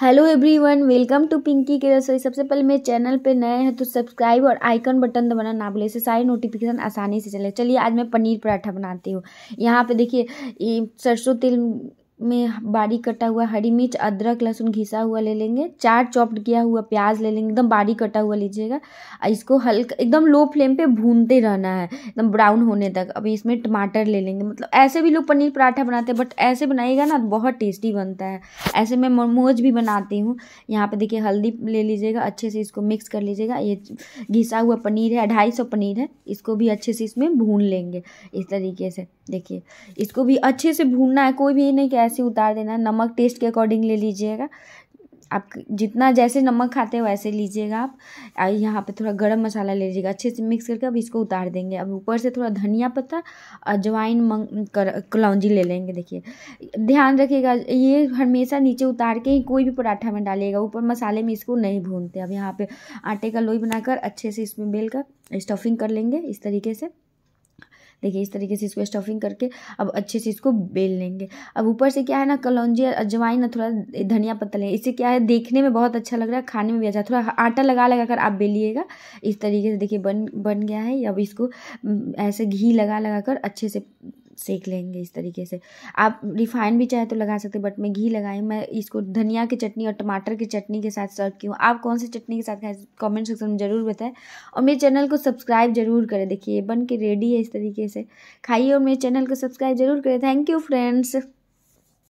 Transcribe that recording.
hello everyone welcome to Pinky के रसोई सबसे पहले मेरे चैनल पे नए हैं तो सब्सक्राइब और आइकन बटन दबाना ना भूलें इससे सारे नोटिफिकेशन आसानी से चले चलिए आज मैं पनीर पराठा बनाती हूँ यहाँ पे देखिए सरसों तेल में बारीक कटा हुआ हरी मिर्च अदरक लहसुन घिसा हुआ ले लेंगे चार चॉप्ड किया हुआ प्याज ले लेंगे एकदम बारीक कटा हुआ लीजिएगा इसको हल्का एकदम लो फ्लेम पे भूनते रहना है एकदम ब्राउन होने तक अभी इसमें टमाटर ले लेंगे मतलब ऐसे भी लोग पनीर पराठा बनाते हैं बट ऐसे बनाइएगा ना तो बहुत टेस्टी बनता है ऐसे मैं मोमोज भी बनाती हूँ यहाँ पर देखिए हल्दी ले लीजिएगा अच्छे से इसको मिक्स कर लीजिएगा ये घिसा हुआ पनीर है ढाई सौ पनीर है इसको भी अच्छे से इसमें भून लेंगे इस तरीके से देखिए इसको भी अच्छे से भूनना है कोई भी नहीं कह सी उतार देना नमक टेस्ट के अकॉर्डिंग ले लीजिएगा आप जितना जैसे नमक खाते हैं वैसे लीजिएगा आप यहाँ पे थोड़ा गरम मसाला ले लीजिएगा अच्छे से मिक्स करके अब इसको उतार देंगे अब ऊपर से थोड़ा धनिया पत्ता अजवाइन मंग कर कलौजी ले लेंगे देखिए ध्यान रखिएगा ये हमेशा नीचे उतार के ही कोई भी पराठा में डालिएगा ऊपर मसाले में इसको नहीं भूनते अब यहाँ पर आटे का लोई बनाकर अच्छे से इसमें बेल कर स्टफिंग कर लेंगे इस तरीके से देखिए इस तरीके से इसको स्टफिंग करके अब अच्छे से इसको बेल लेंगे अब ऊपर से क्या है ना कलौजी अजवाइन और थोड़ा धनिया पत्ता लेंगे इससे क्या है देखने में बहुत अच्छा लग रहा है खाने में भी अच्छा थोड़ा आटा लगा लगा कर आप बेलिएगा इस तरीके से देखिए बन बन गया है अब इसको ऐसे घी लगा लगा कर अच्छे से सेक लेंगे इस तरीके से आप रिफाइन भी चाहे तो लगा सकते बट मैं घी लगाई मैं इसको धनिया की चटनी और टमाटर की चटनी के साथ सर्व की हूँ आप कौन सी चटनी के साथ खाए कमेंट सेक्शन में ज़रूर बताएं और मेरे चैनल को सब्सक्राइब जरूर करें देखिए बन के रेडी है इस तरीके से खाइए और मेरे चैनल को सब्सक्राइब जरूर करें थैंक यू फ्रेंड्स